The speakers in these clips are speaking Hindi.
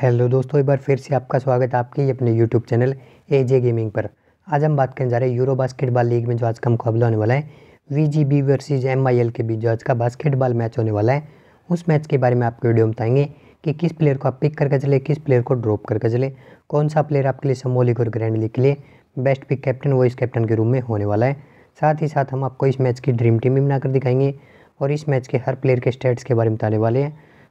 हेलो दोस्तों एक बार फिर से आपका स्वागत है आपके अपने YouTube channel A J gaming पर आज हम बात करने जा रहे हैं यूरो बास्केटबॉल लीग में जो आज का मुकाबला होने वाला है V G B versus M I L के बीच जो आज का बास्केटबॉल मैच होने वाला है उस मैच के बारे में आपको वीडियो बताएंगे कि किस प्लेयर को आप पिक करके चले किस प्लेयर को ड्रॉप करके चले कौन सा प्लेयर आपके लिए समूह और ग्रैंड लीग के लिए best pick captain vice captain के रूम में होने वाला है साथ ही साथ हम आपको इस मैच की ड्रीम टीम भी बनाकर दिखाएंगे और इस मैच के हर प्लेयर के स्टेट्स के बारे में बताने वाले हैं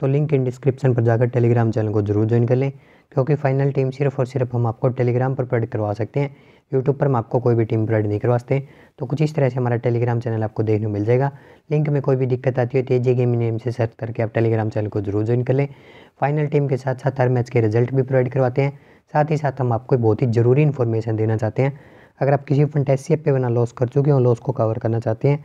तो लिंक इन डिस्क्रिप्शन पर जाकर टेलीग्राम चैनल को जरूर ज्वाइन कर लें क्योंकि फाइनल टीम सिर्फ और सिर्फ हम आपको टेलीग्राम पर प्रोवाइड करवा सकते हैं यूट्यूब पर हम आपको कोई भी टीम प्रोवाइड नहीं करवाते तो कुछ इस तरह से हमारा टेलीग्राम चैनल आपको देखने मिल जाएगा लिंक में कोई भी दिक्कत आती है तेजी गेम नेम से सर्च करके आप टेलीग्राम चैनल को जरूर ज्वाइन कर लें फाइनल टीम के साथ साथ हर मैच के रिजल्ट भी प्रोवाइड करवाते हैं साथ ही साथ हम आपको बहुत ही ज़रूरी इन्फॉर्मेशन देना चाहते हैं अगर आप किसी फंटेसी एप पर बना लॉस कर चुके हो लॉस को कवर करना चाहते हैं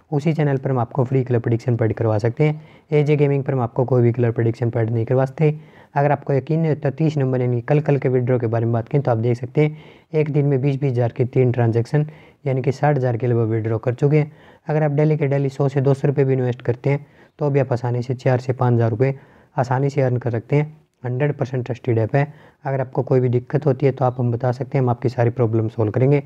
उसी चैनल पर हम आपको फ्री कलर प्रडिक्शन पैड करवा सकते हैं ए जे गेमिंग पर हम आपको कोई भी कलर प्रडिक्शन पैड नहीं करवा सकते अगर आपको यकीन नहीं होता तो तीस नंबर यानी कल कल के विड्रॉ के बारे में बात करें तो आप देख सकते हैं एक दिन में बीस बीस हज़ार के तीन ट्रांजेक्शन यानी कि साठ हज़ार के लगभग विड्रो कर चुके हैं अगर आप डेली के डेली सौ से दो सौ रुपये भी इन्वेस्ट करते हैं तो भी आप आसानी से चार से पाँच हज़ार रुपये आसानी से अर्न कर सकते हैं हंड्रेड परसेंट ट्रस्टेड ऐप है अगर आपको कोई भी दिक्कत होती है तो आप हम बता सकते हैं हम आपकी सारी प्रॉब्लम सोल्व करेंगे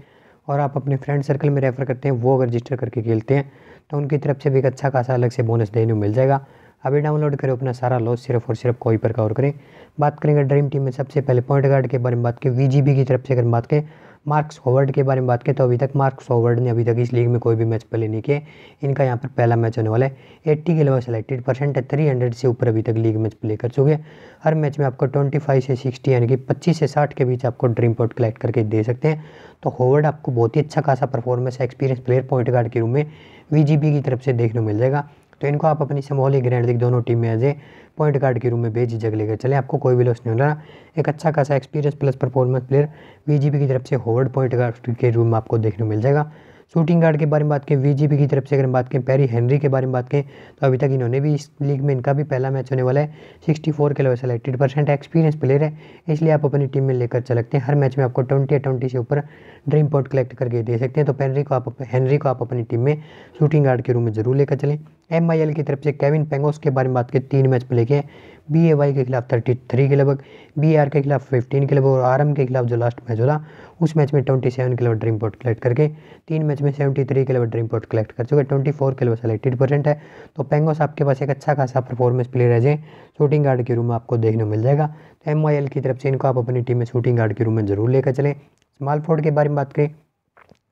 और आप अपने फ्रेंड सर्कल में रेफ़र करते हैं वो अगर रजिस्टर करके खेलते हैं तो उनकी तरफ से भी एक अच्छा खासा अलग से बोनस देने को मिल जाएगा अभी डाउनलोड करें अपना सारा लॉस सिर्फ और सिर्फ कोई पर कवर करें बात करेंगे ड्रीम टीम में सबसे पहले पॉइंट गार्ड के बारे में बात करें वी की तरफ से अगर बात करें मार्क्स होवर्ड के बारे में बात करें तो अभी तक मार्क्स होवर्ड ने अभी तक इस लीग में कोई भी मैच प्ले नहीं किए इनका यहाँ पर पहला मैच होने वाला है एट्टी के अलावा सेलेक्टेड परसेंट है थ्री हंड्रेड से ऊपर अभी तक लीग मैच प्ले कर चुके हैं हर मैच में आपको ट्वेंटी फाइव से सिक्सटी यानी कि पच्चीस से साठ के बीच आपको ड्रीम पॉइंट कलेक्ट करके दे सकते हैं तो होवर्ड आपको बहुत ही अच्छा खासा performance experience player point guard के रूम में वी की तरफ से देखने को मिल जाएगा तो इनको आप अपनी समोली ग्रैंड दोनों टीम में एज ए पॉइंट गार्ड के रूम में जग लेकर चले आपको कोई भी लॉस नहीं होना एक अच्छा खासा experience plus performance player V G B की तरफ से होवर्ड पॉइंट गार्ड के रूम में आपको देखने को मिल जाएगा शूटिंग गार्ड के बारे में बात करें वीजीबी की तरफ से अगर हम बात करें पैरी हेनरी के बारे में बात करें तो अभी तक इन्होंने भी इस लीग में इनका भी पहला मैच होने वाला है सिक्सटी फोर के level selected percent experience player है इसलिए आप अपनी टीम में लेकर चल सकते हैं हर मैच में आपको ट्वेंटी या ट्वेंटी से ऊपर ड्रीम पॉइंट कलेक्ट करके दे सकते हैं तो पेनरी को आप हेनरी को आप अपनी टीम में शूटिंग गार्ड के रूम में जरूर लेकर चलें एम आई एल की तरफ से केविन पेंगोस के बारे में बात करें तीन मैच प्ले किए बी ए वाई के खिलाफ थर्टी थ्री के लगभग बी आर के खिलाफ फिफ्टीन के लगभग और आर एम के खिलाफ जो लास्ट मैच होगा उस मैच में ट्वेंटी सेवन के लगभग ड्रीम पॉट कलेक्ट करके तीन मैच में सेवेंटी थ्री के लगभग ड्रीम पॉट कलेक्ट कर चुके ट्वेंटी फोर के लगभग सेलेक्टेड परसेंट है तो पेंगोस आपके पास एक अच्छा खासा परफॉर्मेंस प्लेयर है जे शूटिंग गार्ड के रूम में आपको देखने मिल जाएगा तो एम आई एल की तरफ से इनको आप अपनी टीम में शूटिंग गार्ड के रूम में जरूर लेकर चलें स्माल फोर्ड के बारे में बात करें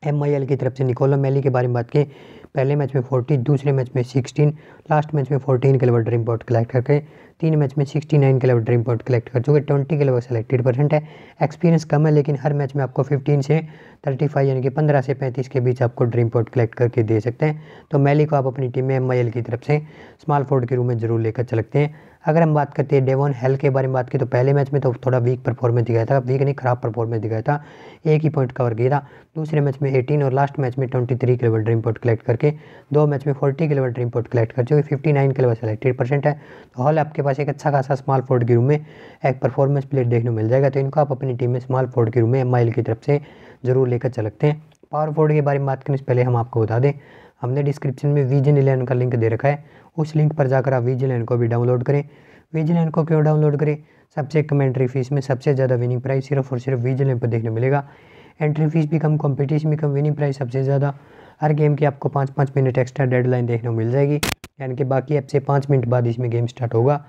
एम आई एल की तरफ से निकोला मेली के बारे में बात की पहले मैच में फोर्टी दूसरे मैच में सिक्सटीन लास्ट मैच में फोर्टीन के लेवल ड्रीम पॉइंट कलेक्ट करके तीन मैच में सिक्सटी नाइन के लेवल ड्रीम पॉइंट कलेक्ट कर चुके ट्वेंटी के लेवल सेलेक्टेड परसेंट है एक्सपीरियंस कम है लेकिन हर मैच में आपको फिफ्टीन से थर्टी फाइव यानी कि पंद्रह से पैंतीस के बीच आपको ड्रीम पॉइंट कलेक्ट करके दे सकते हैं तो मैली को आप अपनी टीम में एम की तरफ से स्मॉल फोर्ड के रूम में जरूर लेकर चलते हैं अगर हम बात करते हैं डेवन हेल के बारे में बात की तो पहले मैच में तो थोड़ा वीक परफॉर्मेंस दिखाया था वीक नहीं खराब परफॉर्मेंस दिखाया था एक ही पॉइंट कवर किया था दूसरे मैच में एटीन और लास्ट मैच में ट्वेंटी के लेवल ड्रीम पॉइंट कलेक्ट करके दो मैच में फोर्टी के लेवल ड्रीम पॉइंट कलेक्ट कर चुके फिफ्टी नाइन के लेवल सेलेक्टेड परसेंट है तो हॉल आपके पास एक अच्छा खासा स्मॉल फोर्ड के रूम में एक परफॉर्मेंस प्लेट देखने को मिल जाएगा तो इनको आप अपनी टीम में स्मॉल फोर्ड के रूम में एम की तरफ से ज़रूर लेकर चलते हैं पावर फोर्ड के बारे में बात करने से पहले हम आपको बता दें हमने डिस्क्रिप्शन में वीजन इलेवन का लिंक दे रखा है उस लिंक पर जाकर आप वीजन इलेवन को भी डाउनलोड करें वीजन इलेवन को क्यों डाउनलोड करें सबसे कम एंट्री फीस में सबसे ज़्यादा विनिंग प्राइस सिर्फ और सिर्फ वीजन इलेवन पर देखने मिलेगा एंट्री फीस भी कम कॉम्पिटिशन भी कम विनिंग प्राइस सबसे ज़्यादा हर गेम की आपको पाँच पाँच मिनट एक्स्ट्रा लाइन देखने को मिल जाएगी यानी कि बाकी ऐप से पाँच मिनट बाद इसमें गेम स्टार्ट होगा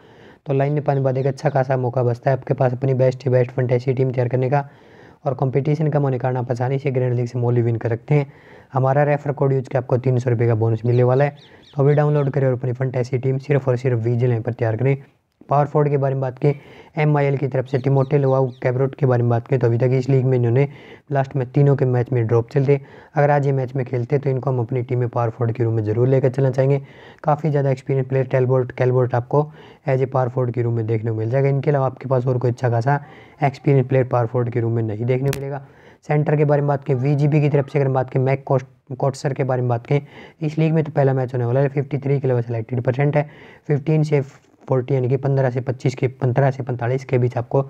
तो लाइन में पाने बाद एक अच्छा खासा मौका बचता है आपके पास अपनी बेस्ट बेस्ट फंटेसी टीम तैयार करने का और कंपटीशन कम होने के कारण आप आसानी से ग्रैंड लीग से मोली विन कर सकते हैं हमारा रेफर कोड यूज के आपको तीन सौ रुपये का बोनस मिलने वाला है तो अभी डाउनलोड करें और अपनी फंड ऐसी टीम सिर्फ और सिर्फ वीजिल पर तैयार करें पावर फोर्ड के बारे में बात करें एम आई एल की तरफ से टिमोटे लोवाउ कैबरोट के बारे में बात करें तो अभी तक इस लीग में इन्होंने लास्ट में तीनों के मैच में ड्रॉप चलते अगर आज ये मैच में खेलते तो इनको हम अपनी टीम में पावर फोर्ड के रूम में ज़रूर लेकर चलना चाहेंगे काफ़ी ज़्यादा एक्सपीरियंस प्लेयर टेलबोर्ट कैलबोर्ट आपको एज ए पावर फोर्ड के रूम में देखने को मिल जाएगा इनके अलावा आपके पास और कोई अच्छा खासा एक्सपीरियंस प्लेयर पावर फोर्ड के रूम में नहीं देखने को मिलेगा सेंटर के बारे में बात करें वी की तरफ से अगर बात करें मैक कोस्ट कोटसर के बारे में बात करें इस लीग में तो पहला मैच होने वाला है फिफ्टी थ्री के लेवल सेलेक्टेड परसेंट है फिफ्टीन से फोर्टी यानी कि पंद्रह से पच्चीस के पंद्रह से पैंतालीस के बीच आपको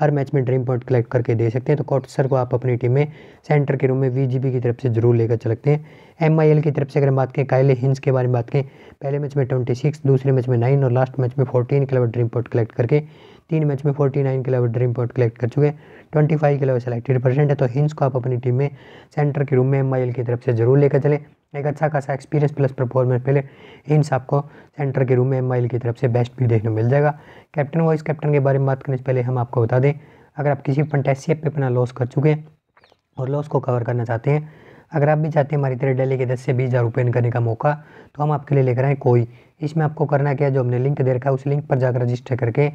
हर मैच में ड्रीम पॉइंट कलेक्ट करके दे सकते हैं तो कॉटसर को आप अपनी टीम में सेंटर के रूम में वी की तरफ से जरूर लेकर चल सकते हैं एम की तरफ से अगर हम बात करें कायले हिंस के बारे में बात करें पहले मैच में ट्वेंटी सिक्स दूसरे मैच में नाइन और लास्ट मैच में फोर्टीन के ड्रीम पॉइंट कलेक्ट करके तीन मैच में फोर्टी नाइन के अलावा ड्रीम पॉइंट कलेक्ट कर चुके हैं ट्वेंटी फाइव के अलावा सेलेक्टेड परसेंट है तो हिंस को आप अपनी टीम में सेंटर के रूम में एम की तरफ से जरूर लेकर चलें एक अच्छा खासा एक्सपीरियंस प्लस परफॉर्मेंस मिले इन सबको सेंटर के रूम में एम की तरफ से बेस्ट भी देखने को मिल जाएगा कैप्टन वाइस कैप्टन के बारे में बात करने से पहले हम आपको बता दें अगर आप किसी फंटेसी एप पर अपना लॉस कर चुके हैं और लॉस को कवर करना चाहते हैं अगर आप भी चाहते हैं हमारी तरह डेली के दस से बीस हज़ार रुपये करने का मौका तो हम आपके लिए लेकर आए कोई इसमें आपको करना क्या जो हमने लिंक दे रखा है उस लिंक पर जाकर रजिस्टर करके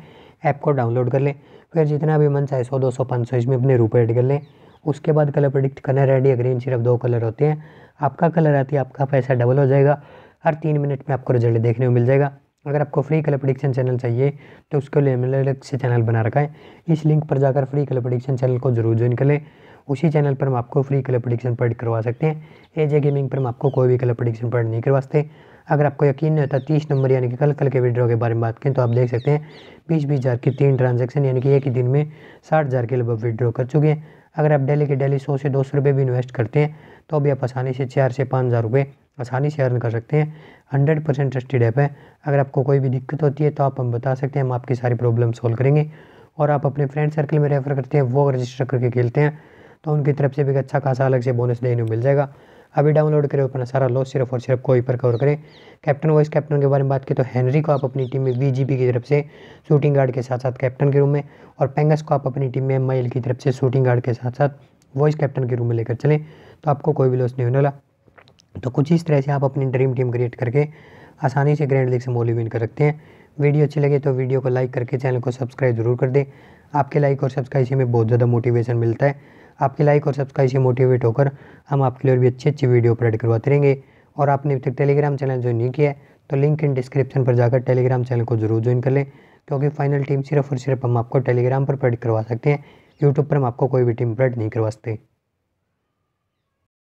ऐप को डाउनलोड कर लें फिर जितना भी मन चाहे सौ दो सौ पाँच सौ इसमें अपने रुपये एड कर लें उसके बाद कलर प्रोडिक्ट करना रेडी या ग्रीन सिर्फ दो कलर होते हैं आपका कलर आती है आपका पैसा डबल हो जाएगा हर तीन मिनट में आपको रिजल्ट देखने को मिल जाएगा अगर आपको फ्री कलर प्रोडिक्शन चैनल चाहिए तो उसके लिए मैंने अलग से चैनल बना रखा है इस लिंक पर जाकर फ्री कलर प्रोडिक्शन चैनल को जरूर ज्वाइन कर लें उसी चैनल पर हम आपको फ्री कलर प्रोडिक्शन पढ़ करवा सकते हैं एजे गेमिंग पर हम आपको कोई भी कलर प्रोडिक्शन पढ़ नहीं करवा सकते अगर आपको यकीन नहीं होता तीस नंबर यानी कि कल कल के विड्रॉ के बारे में बात करें तो आप देख सकते हैं बीस बीस हज़ार की तीन ट्रांजेक्शन यानी कि एक ही दिन में साठ हज़ार के लगभग विड्रॉ कर चुके हैं अगर आप डेली के डेली सौ से दो सौ रुपये भी इन्वेस्ट करते हैं तो भी आप आसानी से चार से पाँच हज़ार रुपये आसानी से अर्न कर सकते हैं हंड्रेड परसेंट ट्रस्टेड ऐप है अगर आपको कोई भी दिक्कत होती है तो आप हम बता सकते हैं हम आपकी सारी प्रॉब्लम सॉल्व करेंगे और आप अपने फ्रेंड सर्कल में रेफर करते हैं वो रजिस्टर करके खेलते हैं तो उनकी तरफ से भी एक अच्छा खासा अलग से बोनस देने को मिल जाएगा अभी डाउनलोड करें अपना सारा लॉस सिर्फ और सिर्फ कोई पर कवर करें कैप्टन वाइस कैप्टन के बारे में बात की तो हैनरी को आप अपनी टीम में वी की तरफ से शूटिंग गार्ड के साथ साथ कैप्टन के रूम में और पेंगस को आप अपनी टीम में एम की तरफ से शूटिंग गार्ड के साथ साथ वॉइस कैप्टन के रूम में लेकर चलें तो आपको कोई भी लॉस नहीं होने वाला तो कुछ इस तरह से आप अपनी ड्रीम टीम क्रिएट करके आसानी से ग्रैंड लीग से मोली विन कर सकते हैं वीडियो अच्छी लगे तो वीडियो को लाइक करके चैनल को सब्सक्राइब जरूर कर दें आपके लाइक और सब्सक्राइब से हमें बहुत ज़्यादा मोटिवेशन मिलता है आपके लाइक और सब्सक्राइब से मोटिवेट होकर हम आपके लिए भी अच्छी अच्छी वीडियो अपलोड करवाते रहेंगे और आपने अभी तक टेलीग्राम चैनल ज्वाइन नहीं किया है तो लिंक इन डिस्क्रिप्शन पर जाकर टेलीग्राम चैनल को जरूर ज्वाइन कर लें क्योंकि फाइनल टीम सिर्फ और सिर्फ हम आपको टेलीग्राम पर प्रेड करवा सकते हैं यूट्यूब पर हम आपको कोई भी टीम प्रेड नहीं करवा सकते